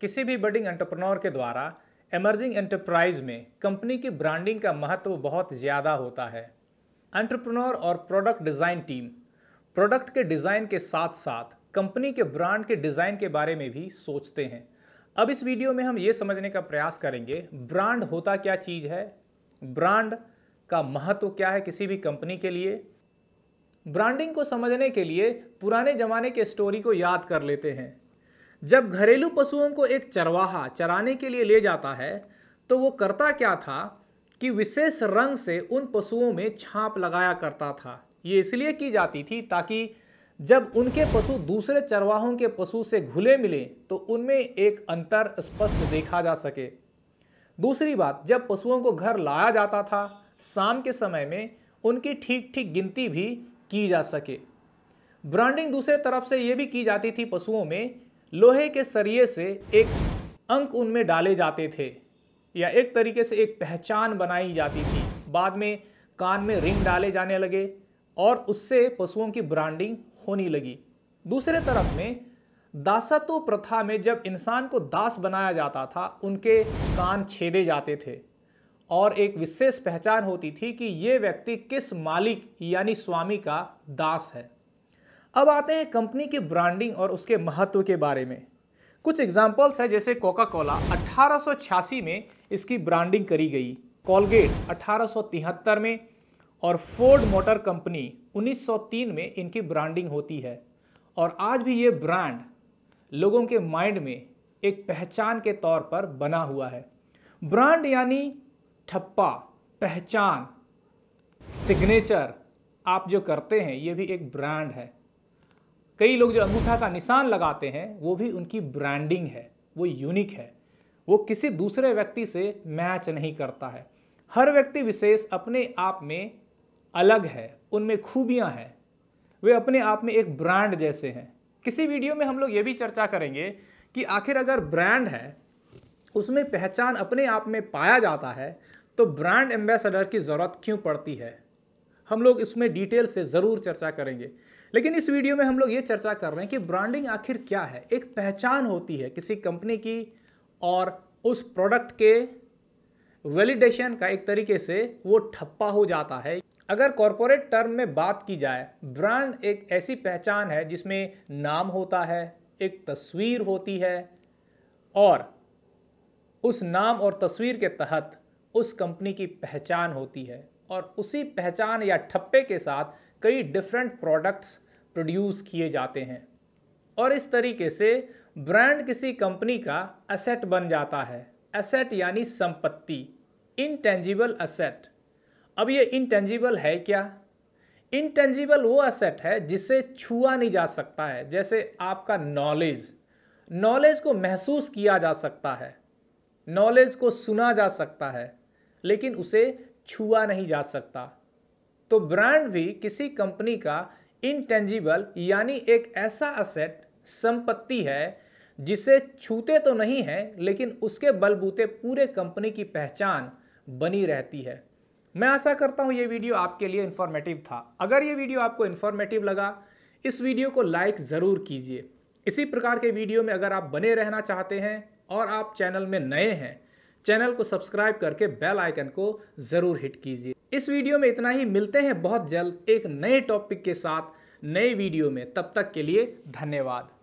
किसी भी budding entrepreneur के द्वारा एमर्जिंग एंटरप्राइज में कंपनी की ब्रांडिंग का महत्व बहुत ज़्यादा होता है एंटरप्रनोर और प्रोडक्ट डिज़ाइन टीम प्रोडक्ट के डिज़ाइन के साथ साथ कंपनी के ब्रांड के डिज़ाइन के बारे में भी सोचते हैं अब इस वीडियो में हम ये समझने का प्रयास करेंगे ब्रांड होता क्या चीज़ है ब्रांड का महत्व क्या है किसी भी कंपनी के लिए ब्रांडिंग को समझने के लिए पुराने ज़माने के स्टोरी को याद कर लेते हैं जब घरेलू पशुओं को एक चरवाहा चराने के लिए ले जाता है तो वो करता क्या था कि विशेष रंग से उन पशुओं में छाप लगाया करता था ये इसलिए की जाती थी ताकि जब उनके पशु दूसरे चरवाहों के पशु से घुले मिले तो उनमें एक अंतर स्पष्ट देखा जा सके दूसरी बात जब पशुओं को घर लाया जाता था शाम के समय में उनकी ठीक ठीक गिनती भी की जा सके ब्रांडिंग दूसरे तरफ से ये भी की जाती थी पशुओं में लोहे के सरिए से एक अंक उनमें डाले जाते थे या एक तरीके से एक पहचान बनाई जाती थी बाद में कान में रिंग डाले जाने लगे और उससे पशुओं की ब्रांडिंग होने लगी दूसरे तरफ में दासत्व प्रथा में जब इंसान को दास बनाया जाता था उनके कान छेदे जाते थे और एक विशेष पहचान होती थी कि ये व्यक्ति किस मालिक यानी स्वामी का दास है अब आते हैं कंपनी की ब्रांडिंग और उसके महत्व के बारे में कुछ एग्जाम्पल्स है जैसे कोका कोला अट्ठारह में इसकी ब्रांडिंग करी गई कॉलगेट अठारह में और फोर्ड मोटर कंपनी 1903 में इनकी ब्रांडिंग होती है और आज भी ये ब्रांड लोगों के माइंड में एक पहचान के तौर पर बना हुआ है ब्रांड यानी ठप्पा पहचान सिग्नेचर आप जो करते हैं ये भी एक ब्रांड है कई लोग जो अंगूठा का निशान लगाते हैं वो भी उनकी ब्रांडिंग है वो यूनिक है वो किसी दूसरे व्यक्ति से मैच नहीं करता है हर व्यक्ति विशेष अपने आप में अलग है उनमें खूबियां हैं वे अपने आप में एक ब्रांड जैसे हैं किसी वीडियो में हम लोग ये भी चर्चा करेंगे कि आखिर अगर ब्रांड है उसमें पहचान अपने आप में पाया जाता है तो ब्रांड एम्बेसडर की ज़रूरत क्यों पड़ती है हम लोग इसमें डिटेल से ज़रूर चर्चा करेंगे लेकिन इस वीडियो में हम लोग ये चर्चा कर रहे हैं कि ब्रांडिंग आखिर क्या है एक पहचान होती है किसी कंपनी की और उस प्रोडक्ट के वैलिडेशन का एक तरीके से वो ठप्पा हो जाता है अगर कॉरपोरेट टर्म में बात की जाए ब्रांड एक ऐसी पहचान है जिसमें नाम होता है एक तस्वीर होती है और उस नाम और तस्वीर के तहत उस कंपनी की पहचान होती है और उसी पहचान या ठप्पे के साथ कई डिफरेंट प्रोडक्ट्स प्रोड्यूस किए जाते हैं और इस तरीके से ब्रांड किसी कंपनी का असेट बन जाता है असेट यानी संपत्ति इनटेंजिबल असेट अब ये इनटेंजिबल है क्या इनटेंजिबल वो असेट है जिसे छुआ नहीं जा सकता है जैसे आपका नॉलेज नॉलेज को महसूस किया जा सकता है नॉलेज को सुना जा सकता है लेकिन उसे छुआ नहीं जा सकता तो ब्रांड भी किसी कंपनी का इनटेंजिबल यानी एक ऐसा असेट संपत्ति है जिसे छूते तो नहीं है लेकिन उसके बलबूते पूरे कंपनी की पहचान बनी रहती है मैं आशा करता हूँ ये वीडियो आपके लिए इन्फॉर्मेटिव था अगर ये वीडियो आपको इन्फॉर्मेटिव लगा इस वीडियो को लाइक ज़रूर कीजिए इसी प्रकार के वीडियो में अगर आप बने रहना चाहते हैं और आप चैनल में नए हैं चैनल को सब्सक्राइब करके बेल आइकन को ज़रूर हिट कीजिए इस वीडियो में इतना ही मिलते हैं बहुत जल्द एक नए टॉपिक के साथ नए वीडियो में तब तक के लिए धन्यवाद